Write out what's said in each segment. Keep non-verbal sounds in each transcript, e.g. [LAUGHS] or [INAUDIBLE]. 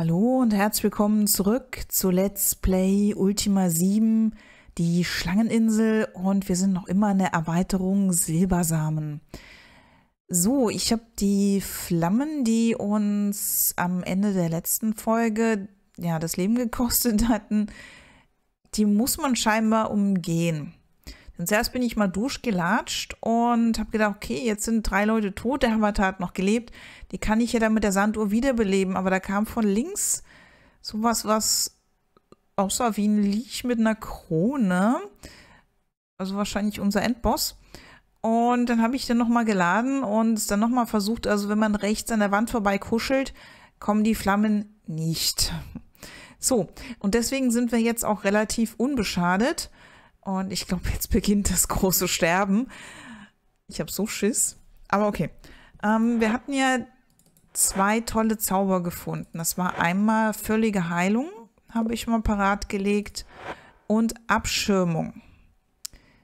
Hallo und herzlich willkommen zurück zu Let's Play Ultima 7, die Schlangeninsel und wir sind noch immer in der Erweiterung Silbersamen. So, ich habe die Flammen, die uns am Ende der letzten Folge ja das Leben gekostet hatten, die muss man scheinbar umgehen. Denn zuerst bin ich mal duschgelatscht und habe gedacht, okay, jetzt sind drei Leute tot, der Hammerter hat noch gelebt. Die kann ich ja dann mit der Sanduhr wiederbeleben. Aber da kam von links sowas, was aussah wie ein Liech mit einer Krone. Also wahrscheinlich unser Endboss. Und dann habe ich den nochmal geladen und es dann nochmal versucht. Also wenn man rechts an der Wand vorbei kuschelt, kommen die Flammen nicht. So, und deswegen sind wir jetzt auch relativ unbeschadet. Und ich glaube, jetzt beginnt das große Sterben. Ich habe so Schiss. Aber okay. Ähm, wir hatten ja zwei tolle Zauber gefunden. Das war einmal völlige Heilung, habe ich mal parat gelegt, und Abschirmung.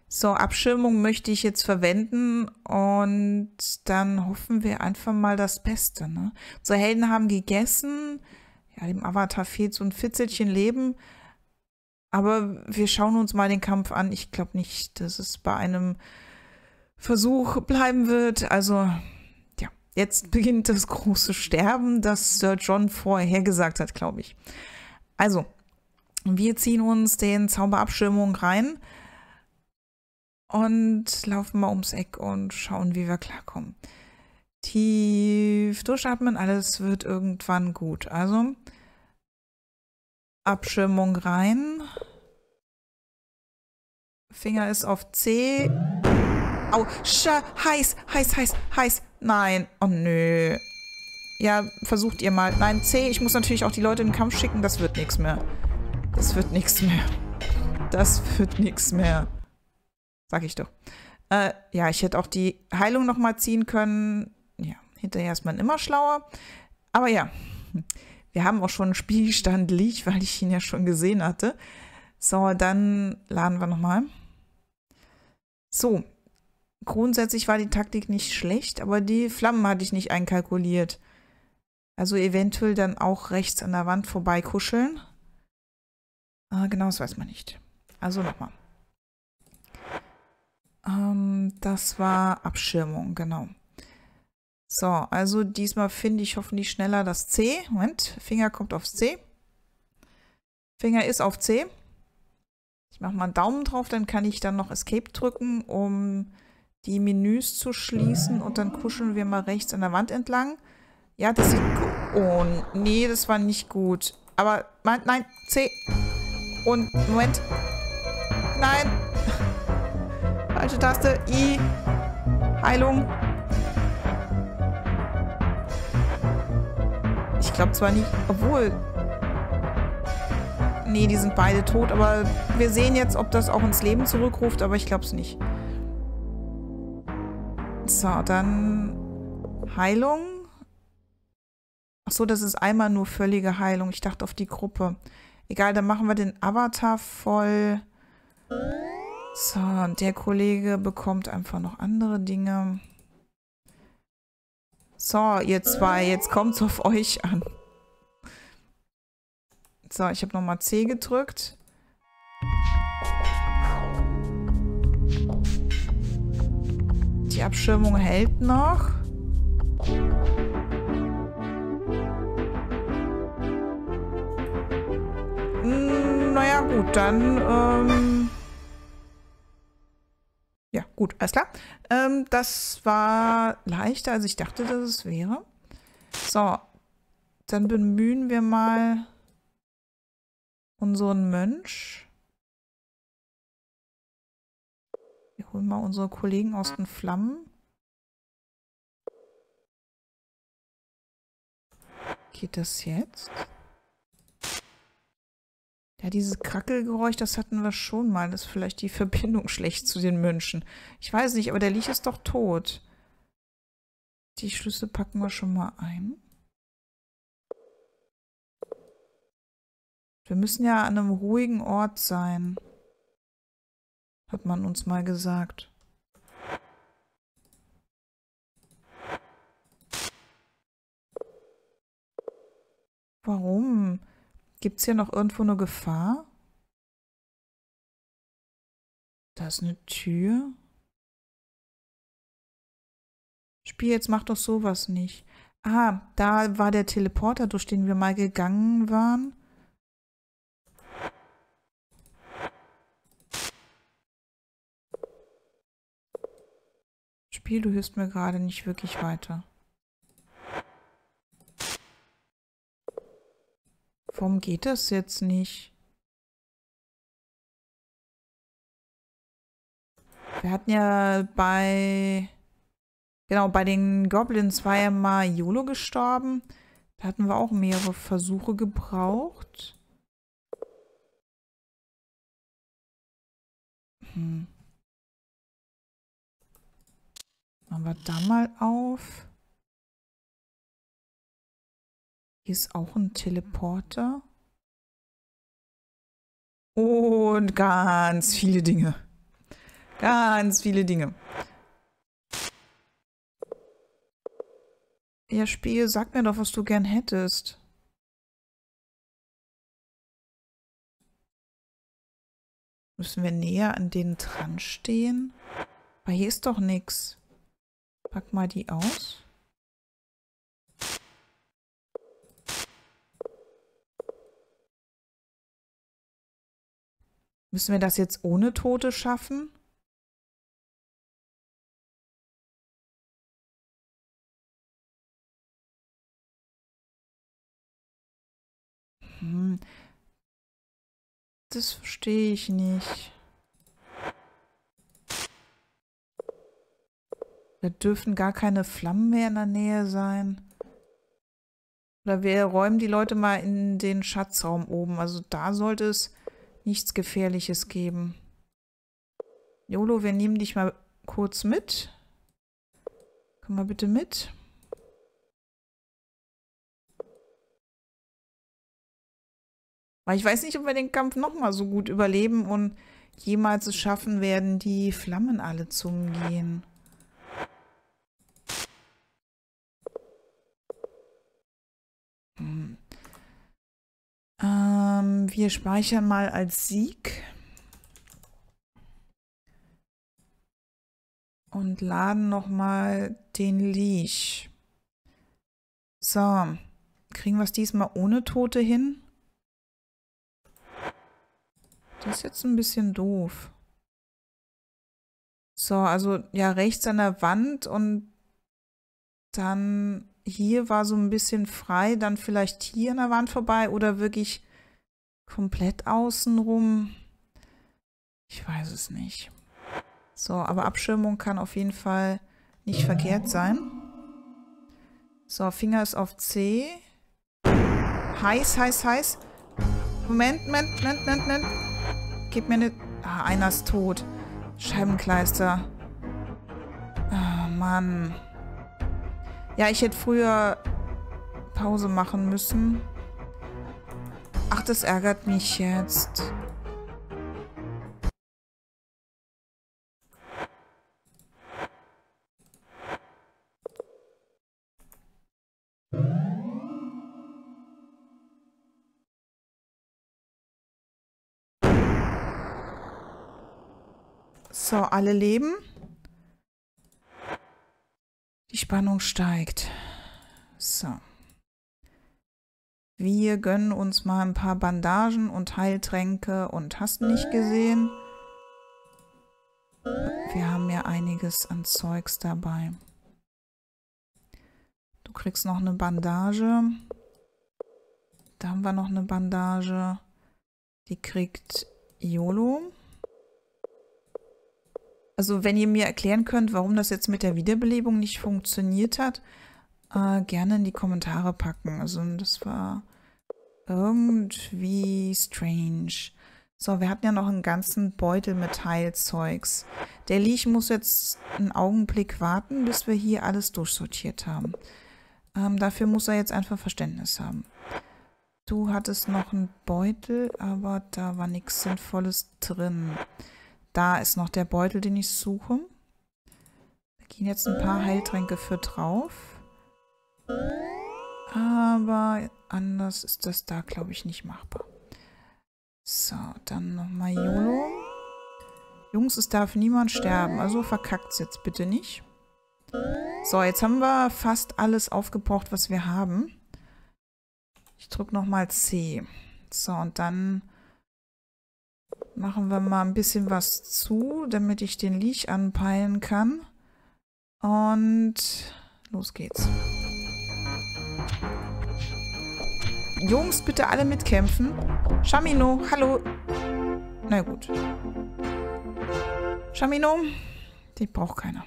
So, Abschirmung möchte ich jetzt verwenden und dann hoffen wir einfach mal das Beste. Ne? So, Helden haben gegessen. Ja, dem Avatar fehlt so ein Fitzelchen Leben. Aber wir schauen uns mal den Kampf an. Ich glaube nicht, dass es bei einem Versuch bleiben wird. Also, ja, jetzt beginnt das große Sterben, das Sir John vorher gesagt hat, glaube ich. Also, wir ziehen uns den Zauberabschirmung rein und laufen mal ums Eck und schauen, wie wir klarkommen. Tief durchatmen, alles wird irgendwann gut. Also, Abschirmung rein. Finger ist auf C. Au, scha, heiß, heiß, heiß, heiß. Nein, oh nö. Ja, versucht ihr mal. Nein, C, ich muss natürlich auch die Leute in den Kampf schicken. Das wird nichts mehr. Das wird nichts mehr. Das wird nichts mehr. Sag ich doch. Äh, ja, ich hätte auch die Heilung nochmal ziehen können. Ja, hinterher ist man immer schlauer. Aber ja. Wir haben auch schon einen Spielstand liegt, weil ich ihn ja schon gesehen hatte. So, dann laden wir nochmal. So, grundsätzlich war die Taktik nicht schlecht, aber die Flammen hatte ich nicht einkalkuliert. Also eventuell dann auch rechts an der Wand vorbeikuscheln. Ah, genau, das weiß man nicht. Also nochmal. Ähm, das war Abschirmung, genau. So, also diesmal finde ich hoffentlich schneller das C. Moment, Finger kommt aufs C. Finger ist auf C. Ich mache mal einen Daumen drauf, dann kann ich dann noch Escape drücken, um die Menüs zu schließen und dann kuscheln wir mal rechts an der Wand entlang. Ja, das sieht gut. Oh, nee, das war nicht gut. Aber, nein, nein, C. Und, Moment. Nein. [LAUGHS] Falsche Taste, I. Heilung. glaube zwar nicht, obwohl... Nee, die sind beide tot, aber wir sehen jetzt, ob das auch ins Leben zurückruft, aber ich glaube es nicht. So, dann Heilung. Achso, das ist einmal nur völlige Heilung. Ich dachte auf die Gruppe. Egal, dann machen wir den Avatar voll. So, und der Kollege bekommt einfach noch andere Dinge. So, ihr zwei, jetzt kommt's auf euch an. So, ich habe nochmal C gedrückt. Die Abschirmung hält noch. Hm, naja gut, dann... Ähm gut, alles klar. Ähm, das war leichter, als ich dachte, dass es wäre. So, dann bemühen wir mal unseren Mönch. Wir holen mal unsere Kollegen aus den Flammen. Geht das jetzt? Ja, dieses Krackelgeräusch, das hatten wir schon mal. Das ist vielleicht die [LAUGHS] Verbindung schlecht zu den Mönchen. Ich weiß nicht, aber der Liech ist doch tot. Die Schlüssel packen wir schon mal ein. Wir müssen ja an einem ruhigen Ort sein. Hat man uns mal gesagt. Warum? Warum? Gibt es hier noch irgendwo eine Gefahr? Da ist eine Tür. Spiel, jetzt mach doch sowas nicht. Ah, da war der Teleporter, durch den wir mal gegangen waren. Spiel, du hörst mir gerade nicht wirklich weiter. Warum geht das jetzt nicht? Wir hatten ja bei... Genau, bei den Goblins war ja mal YOLO gestorben. Da hatten wir auch mehrere Versuche gebraucht. Hm. Machen wir da mal auf. Hier ist auch ein Teleporter. Und ganz viele Dinge. Ganz viele Dinge. Ja, Spiel, sag mir doch, was du gern hättest. Müssen wir näher an denen dran stehen? Aber hier ist doch nichts. Pack mal die aus. Müssen wir das jetzt ohne Tote schaffen? Hm. Das verstehe ich nicht. Da dürfen gar keine Flammen mehr in der Nähe sein. Oder wir räumen die Leute mal in den Schatzraum oben. Also da sollte es nichts Gefährliches geben. Jolo, wir nehmen dich mal kurz mit. Komm mal bitte mit. Weil ich weiß nicht, ob wir den Kampf nochmal so gut überleben und jemals es schaffen werden, die Flammen alle zu umgehen. Ähm, wir speichern mal als Sieg. Und laden nochmal den Leash. So. Kriegen wir es diesmal ohne Tote hin? Das ist jetzt ein bisschen doof. So, also ja, rechts an der Wand und dann hier war so ein bisschen frei, dann vielleicht hier an der Wand vorbei oder wirklich komplett außenrum. Ich weiß es nicht. So, aber Abschirmung kann auf jeden Fall nicht verkehrt sein. So, Finger ist auf C. Heiß, heiß, heiß. Moment, Moment, Moment, Moment, Moment. Gib mir eine... Ah, einer ist tot. Scheibenkleister. Ah, Mann. Ja, ich hätte früher Pause machen müssen. Ach, das ärgert mich jetzt. So, alle leben. Die Spannung steigt. So. Wir gönnen uns mal ein paar Bandagen und Heiltränke und hast nicht gesehen. Wir haben ja einiges an Zeugs dabei. Du kriegst noch eine Bandage. Da haben wir noch eine Bandage. Die kriegt YOLO. Also wenn ihr mir erklären könnt, warum das jetzt mit der Wiederbelebung nicht funktioniert hat, äh, gerne in die Kommentare packen. Also das war irgendwie strange. So, wir hatten ja noch einen ganzen Beutel mit Heilzeugs. Der Lich muss jetzt einen Augenblick warten, bis wir hier alles durchsortiert haben. Ähm, dafür muss er jetzt einfach Verständnis haben. Du hattest noch einen Beutel, aber da war nichts Sinnvolles drin. Da ist noch der Beutel, den ich suche. Da gehen jetzt ein paar Heiltränke für drauf. Aber anders ist das da, glaube ich, nicht machbar. So, dann nochmal YOLO. Jungs, es darf niemand sterben, also verkackt es jetzt bitte nicht. So, jetzt haben wir fast alles aufgebraucht, was wir haben. Ich drücke nochmal C. So, und dann Machen wir mal ein bisschen was zu, damit ich den Leech anpeilen kann. Und los geht's. Jungs, bitte alle mitkämpfen. Shamino, hallo. Na gut. Shamino, die braucht keiner.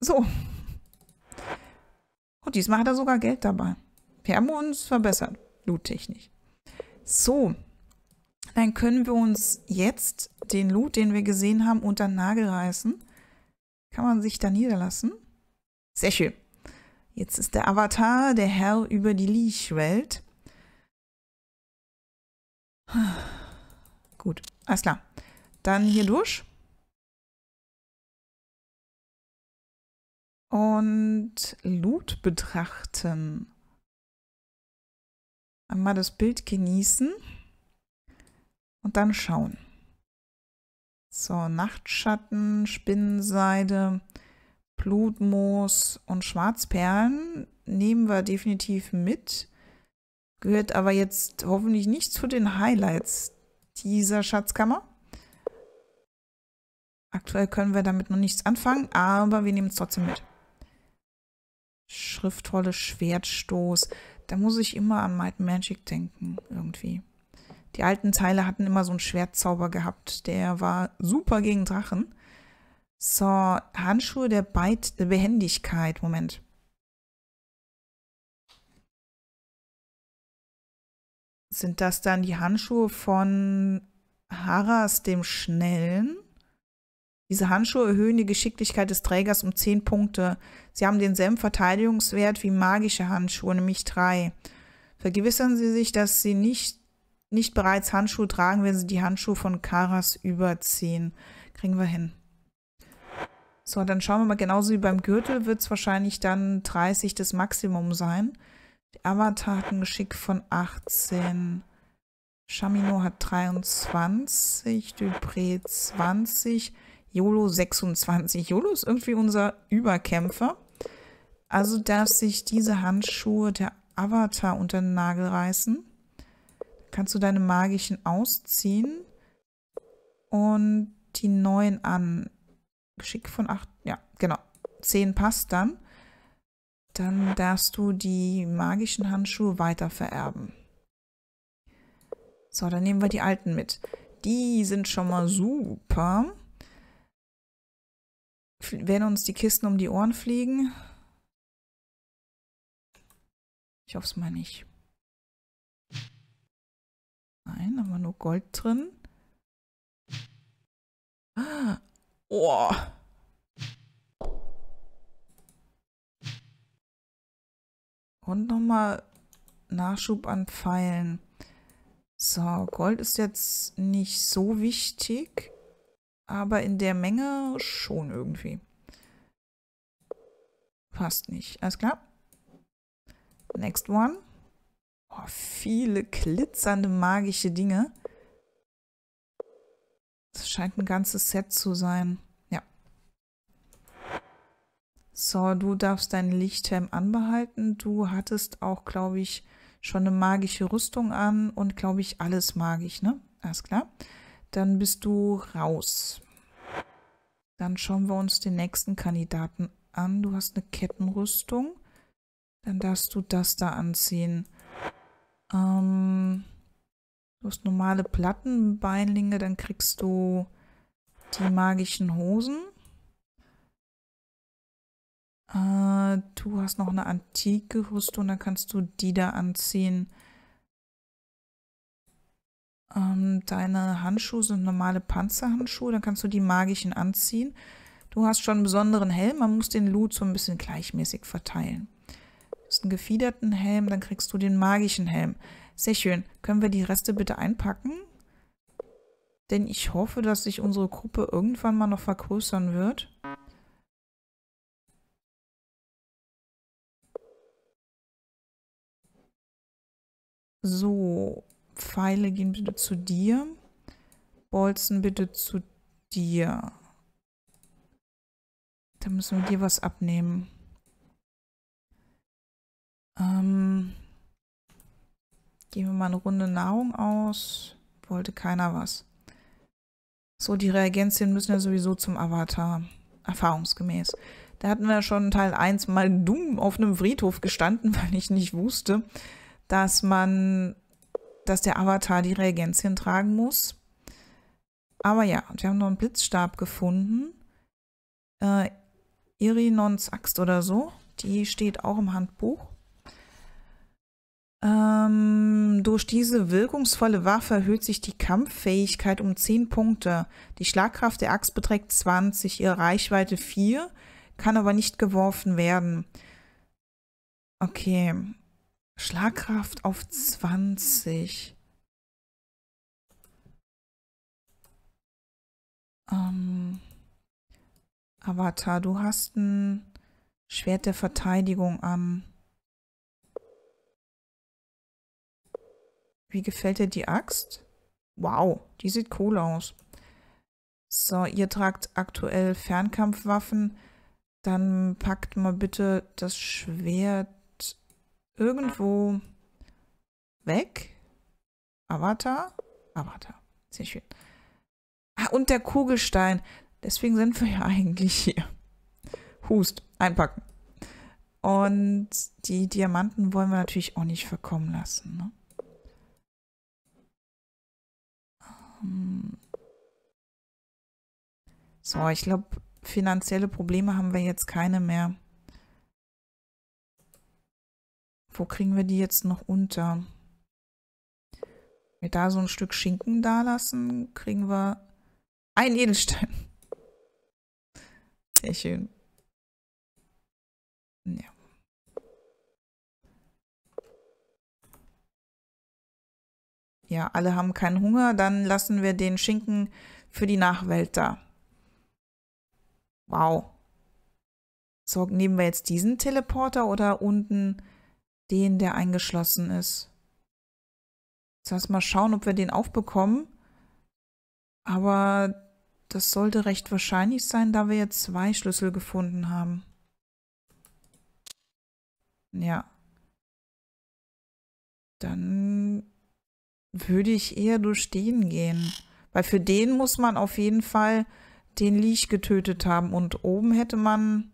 So. Und diesmal hat er sogar Geld dabei. Wir haben uns verbessert. Loot-technisch. So. Dann können wir uns jetzt den Loot, den wir gesehen haben, unter den Nagel reißen. Kann man sich da niederlassen? Sehr schön. Jetzt ist der Avatar der Herr über die Leash-Welt. [SIGHS] Gut, alles klar. Dann hier durch. Und Loot betrachten. Einmal das Bild genießen und dann schauen. So, Nachtschatten, Spinnenseide, Blutmoos und Schwarzperlen nehmen wir definitiv mit. Gehört aber jetzt hoffentlich nicht zu den Highlights dieser Schatzkammer. Aktuell können wir damit noch nichts anfangen, aber wir nehmen es trotzdem mit. Schriftrolle, Schwertstoß. Da muss ich immer an Might Magic denken, irgendwie. Die alten Teile hatten immer so einen Schwertzauber gehabt, der war super gegen Drachen. So, Handschuhe der Beit Behendigkeit. Moment. Sind das dann die Handschuhe von Haras dem Schnellen? Diese Handschuhe erhöhen die Geschicklichkeit des Trägers um 10 Punkte. Sie haben denselben Verteidigungswert wie magische Handschuhe, nämlich 3. Vergewissern Sie sich, dass Sie nicht nicht bereits Handschuhe tragen, wenn sie die Handschuhe von Karas überziehen. Kriegen wir hin. So, dann schauen wir mal, genauso wie beim Gürtel wird es wahrscheinlich dann 30 das Maximum sein. Die Avatar hat ein Geschick von 18. Shamino hat 23, Dupré 20, Yolo 26. Yolo ist irgendwie unser Überkämpfer. Also darf sich diese Handschuhe der Avatar unter den Nagel reißen kannst du deine magischen ausziehen und die neuen an. Geschick von 8, ja, genau. 10 passt dann. Dann darfst du die magischen Handschuhe weiter vererben. So, dann nehmen wir die alten mit. Die sind schon mal super. Werden uns die Kisten um die Ohren fliegen? Ich hoffe es mal nicht. Nein, da aber nur Gold drin. Oh. Und nochmal Nachschub an Pfeilen. So, Gold ist jetzt nicht so wichtig, aber in der Menge schon irgendwie. Passt nicht. Alles klar. Next one. Oh, viele glitzernde magische Dinge. Das scheint ein ganzes Set zu sein. Ja. So, du darfst deinen Lichthelm anbehalten. Du hattest auch, glaube ich, schon eine magische Rüstung an und, glaube ich, alles magisch, ne? Alles klar. Dann bist du raus. Dann schauen wir uns den nächsten Kandidaten an. Du hast eine Kettenrüstung. Dann darfst du das da anziehen. Ähm, du hast normale Plattenbeinlinge, dann kriegst du die magischen Hosen. Äh, du hast noch eine antike Rüstung, dann kannst du die da anziehen. Ähm, deine Handschuhe sind normale Panzerhandschuhe, dann kannst du die magischen anziehen. Du hast schon einen besonderen Helm, man muss den Loot so ein bisschen gleichmäßig verteilen ist einen gefiederten Helm, dann kriegst du den magischen Helm. Sehr schön. Können wir die Reste bitte einpacken? Denn ich hoffe, dass sich unsere Gruppe irgendwann mal noch vergrößern wird. So, Pfeile gehen bitte zu dir. Bolzen bitte zu dir. Da müssen wir dir was abnehmen. Ähm, gehen wir mal eine Runde Nahrung aus. Wollte keiner was. So, die Reagenzien müssen ja sowieso zum Avatar. Erfahrungsgemäß. Da hatten wir schon Teil 1 mal dumm auf einem Friedhof gestanden, [LAUGHS] weil ich nicht wusste, dass man, dass der Avatar die Reagenzien tragen muss. Aber ja, wir haben noch einen Blitzstab gefunden. Äh, Irinons Axt oder so. Die steht auch im Handbuch. Ähm, durch diese wirkungsvolle Waffe erhöht sich die Kampffähigkeit um 10 Punkte. Die Schlagkraft der Axt beträgt 20, ihre Reichweite 4, kann aber nicht geworfen werden. Okay. Schlagkraft auf 20. Ähm, Avatar, du hast ein Schwert der Verteidigung an. Wie gefällt dir die Axt? Wow, die sieht cool aus. So, ihr tragt aktuell Fernkampfwaffen. Dann packt mal bitte das Schwert irgendwo weg. Avatar? Avatar. Sehr schön. Ah, und der Kugelstein. Deswegen sind wir ja [LAUGHS] eigentlich hier. Hust, einpacken. Und die Diamanten wollen wir natürlich auch nicht verkommen lassen. Ne? Hm. So, ich glaube, finanzielle Probleme haben wir jetzt keine mehr. Wo kriegen wir die jetzt noch unter? Wenn wir da so ein Stück Schinken da lassen, kriegen wir einen Edelstein. Sehr schön. Ja. ja, alle haben keinen Hunger, dann lassen wir den Schinken für die Nachwelt da. Wow. So, nehmen wir jetzt diesen Teleporter oder unten den, der eingeschlossen ist? Jetzt lass mal schauen, ob wir den aufbekommen. Aber das sollte recht wahrscheinlich sein, da wir jetzt zwei Schlüssel gefunden haben. Ja. Dann würde ich eher durch den gehen. Weil für den muss man auf jeden Fall den Leech getötet haben. Und oben hätte man...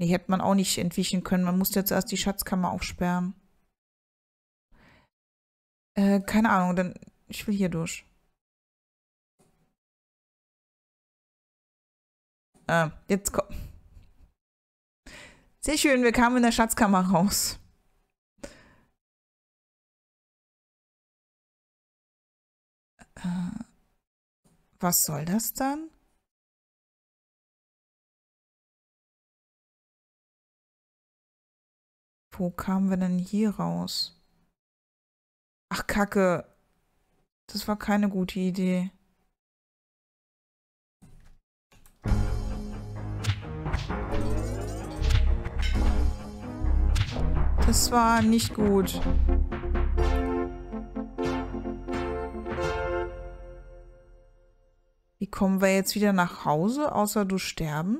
Nee, hätte man auch nicht entwischen können. Man musste jetzt erst die Schatzkammer aufsperren. Äh, keine Ahnung, dann... Ich will hier durch. Äh, jetzt komm. Sehr schön, wir kamen in der Schatzkammer raus. Äh, was soll das dann? Wo kamen wir denn hier raus? Ach, Kacke. Das war keine gute Idee. Das war nicht gut. Wie kommen wir jetzt wieder nach Hause, außer du sterben?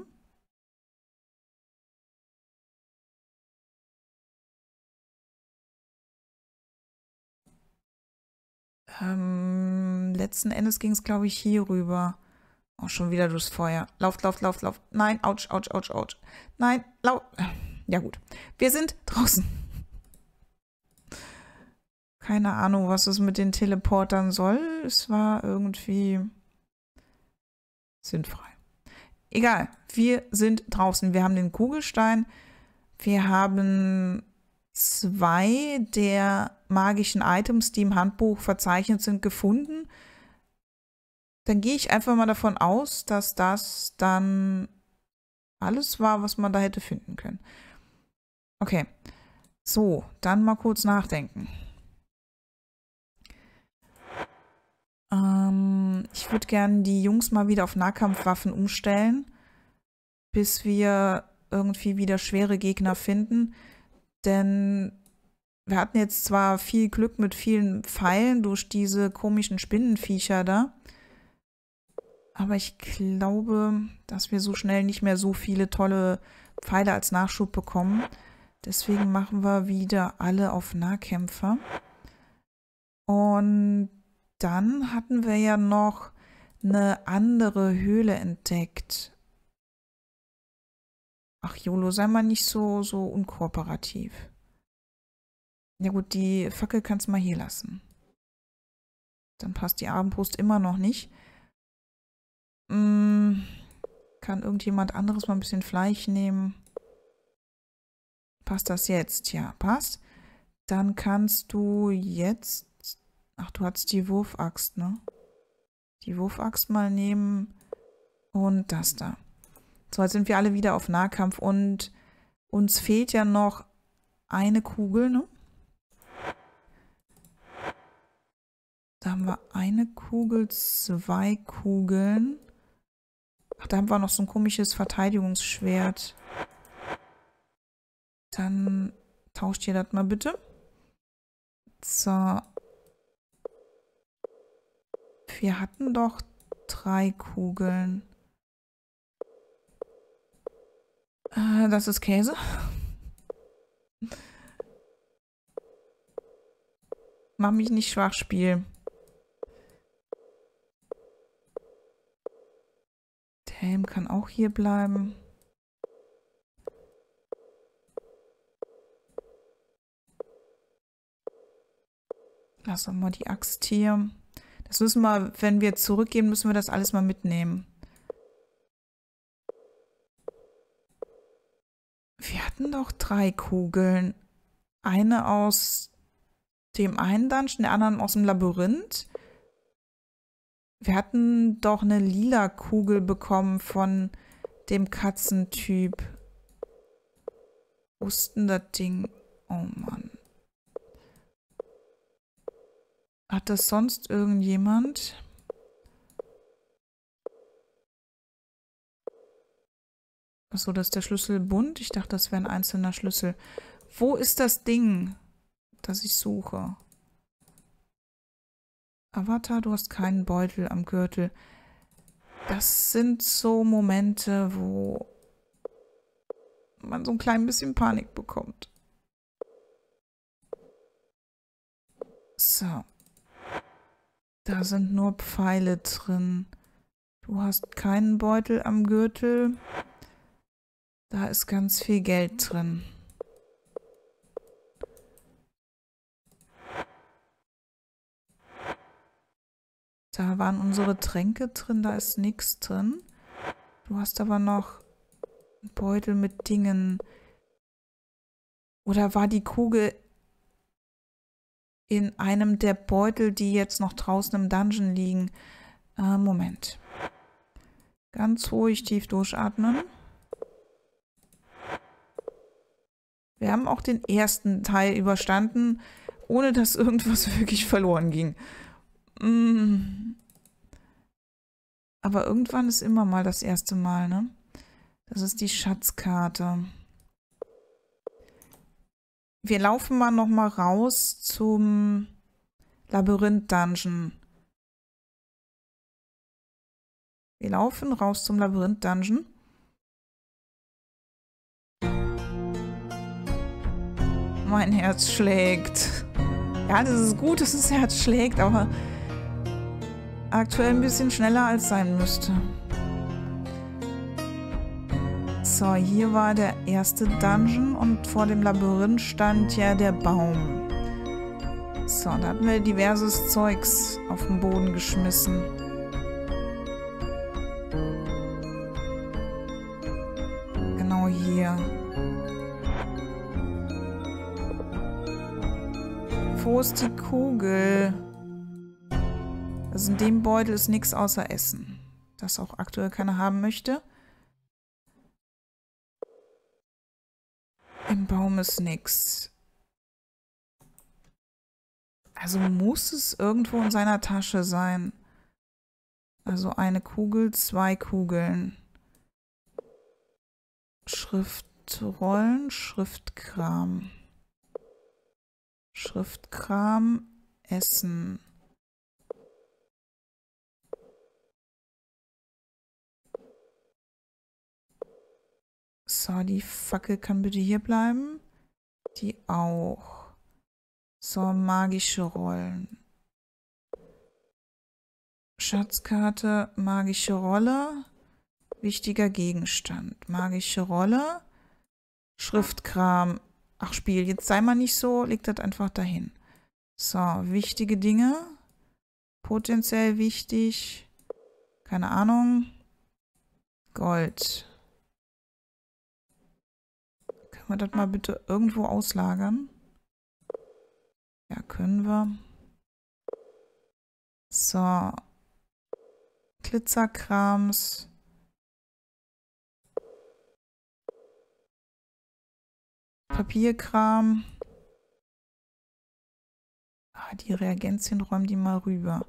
Ähm, letzten Endes ging es, glaube ich, hier rüber. Oh, schon wieder durchs Feuer. Lauft, lauf, lauf, lauf. Nein, ouch, ouch, ouch, ouch. Nein, lauf. [LAUGHS] Ja gut, wir sind draußen. Keine Ahnung, was es mit den Teleportern soll. Es war irgendwie... Sinnfrei. Egal, wir sind draußen. Wir haben den Kugelstein. Wir haben zwei der magischen Items, die im Handbuch verzeichnet sind, gefunden. Dann gehe ich einfach mal davon aus, dass das dann alles war, was man da hätte finden können. Okay, so, dann mal kurz nachdenken. Ähm, ich würde gerne die Jungs mal wieder auf Nahkampfwaffen umstellen, bis wir irgendwie wieder schwere Gegner finden. Denn wir hatten jetzt zwar viel Glück mit vielen Pfeilen durch diese komischen Spinnenviecher da, aber ich glaube, dass wir so schnell nicht mehr so viele tolle Pfeile als Nachschub bekommen. Deswegen machen wir wieder alle auf Nahkämpfer. Und dann hatten wir ja noch eine andere Höhle entdeckt. Ach, Jolo, sei mal nicht so, so unkooperativ. Ja gut, die Fackel kannst du mal hier lassen. Dann passt die Abendbrust immer noch nicht. Hm, kann irgendjemand anderes mal ein bisschen Fleisch nehmen? Passt das jetzt? Ja, passt. Dann kannst du jetzt Ach, du hattest die Wurfaxt, ne? Die Wurfaxt mal nehmen und das da. So, jetzt sind wir alle wieder auf Nahkampf und uns fehlt ja noch eine Kugel, ne? Da haben wir eine Kugel, zwei Kugeln. Ach, da haben wir noch so ein komisches Verteidigungsschwert. Dann tauscht ihr das mal bitte. So, wir hatten doch drei Kugeln. Äh, das ist Käse. Mach mich nicht schwach, Spiel. Helm kann auch hier bleiben. Lass uns mal die Axt hier. Das müssen wir, wenn wir zurückgehen, müssen wir das alles mal mitnehmen. Wir hatten doch drei Kugeln. Eine aus dem einen Dungeon, der anderen aus dem Labyrinth. Wir hatten doch eine lila Kugel bekommen von dem Katzentyp. Wussten das Ding? Oh Mann. Hat das sonst irgendjemand? Achso, das ist der Schlüssel bunt. Ich dachte, das wäre ein einzelner Schlüssel. Wo ist das Ding, das ich suche? Avatar, du hast keinen Beutel am Gürtel. Das sind so Momente, wo man so ein klein bisschen Panik bekommt. So. Da sind nur Pfeile drin. Du hast keinen Beutel am Gürtel. Da ist ganz viel Geld drin. Da waren unsere Tränke drin, da ist nichts drin. Du hast aber noch einen Beutel mit Dingen. Oder war die Kugel in einem der Beutel, die jetzt noch draußen im Dungeon liegen. Äh, Moment. Ganz ruhig tief durchatmen. Wir haben auch den ersten Teil überstanden, ohne dass irgendwas [LAUGHS] wirklich verloren ging. Mm. Aber irgendwann ist immer mal das erste Mal, ne? Das ist die Schatzkarte. Wir laufen mal nochmal raus zum Labyrinth-Dungeon. Wir laufen raus zum Labyrinth-Dungeon. Mein Herz schlägt. Ja, das ist gut, dass das Herz schlägt, aber aktuell ein bisschen schneller als sein müsste. So, hier war der erste Dungeon und vor dem Labyrinth stand ja der Baum. So, da hatten wir diverses Zeugs auf den Boden geschmissen. Genau hier. Wo ist die Kugel? Also in dem Beutel ist nichts außer Essen. Das auch aktuell keiner haben möchte. Im Baum ist nichts. Also muss es irgendwo in seiner Tasche sein. Also eine Kugel, zwei Kugeln. Schriftrollen, Schriftkram. Schriftkram, Essen. So, die Fackel kann bitte hier bleiben. Die auch. So, magische Rollen. Schatzkarte, magische Rolle. Wichtiger Gegenstand. Magische Rolle. Schriftkram. Ach, Spiel, jetzt sei mal nicht so, leg das einfach dahin. So, wichtige Dinge. Potenziell wichtig. Keine Ahnung. Gold. Können wir das mal bitte irgendwo auslagern? Ja, können wir. So. Glitzerkrams. Papierkram. Ah, die Reagenzien räumen die mal rüber.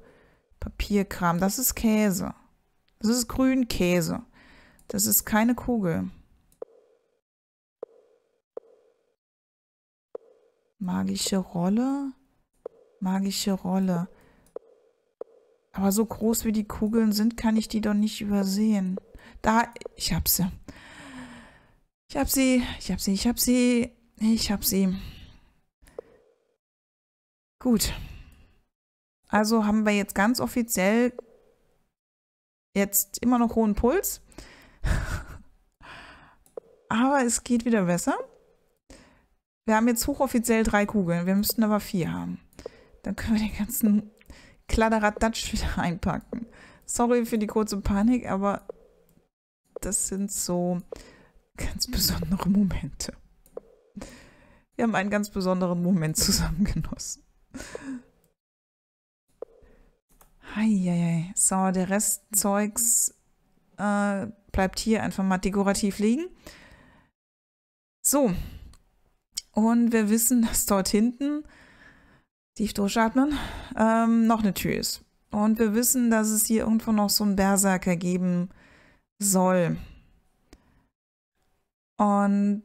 Papierkram, das ist Käse. Das ist Grünkäse. Das ist keine Kugel. Magische Rolle? Magische Rolle. Aber so groß wie die Kugeln sind, kann ich die doch nicht übersehen. Da, ich hab sie. Ich hab sie, ich hab sie, ich hab sie, ich hab sie. Gut. Also haben wir jetzt ganz offiziell jetzt immer noch hohen Puls. [LAUGHS] Aber es geht wieder besser. Wir haben jetzt hochoffiziell drei Kugeln. Wir müssten aber vier haben. Dann können wir den ganzen Kladderadatsch [LAUGHS] wieder einpacken. Sorry für die kurze Panik, aber das sind so ganz besondere Momente. Wir haben einen ganz besonderen Moment zusammen genossen. Heieiei. So, der Rest Zeugs äh, bleibt hier einfach mal dekorativ liegen. So, und wir wissen, [LAUGHS] dass dort hinten, tief durchatmen, ähm, noch eine Tür ist. Und wir wissen, dass es hier irgendwo noch so einen Berserker geben soll. Und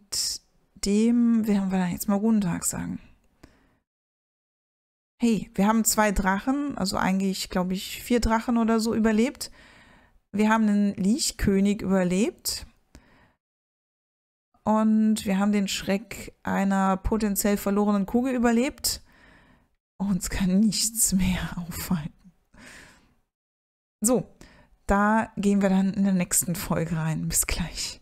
dem werden wir dann jetzt mal guten Tag sagen. Hey, wir haben zwei Drachen, also eigentlich, glaube ich, vier Drachen oder so überlebt. Wir haben einen Lichkönig überlebt und wir haben den Schreck einer potenziell verlorenen Kugel überlebt. Uns kann nichts mehr [LAUGHS] aufhalten. So, da gehen wir dann in der nächsten Folge rein. Bis gleich.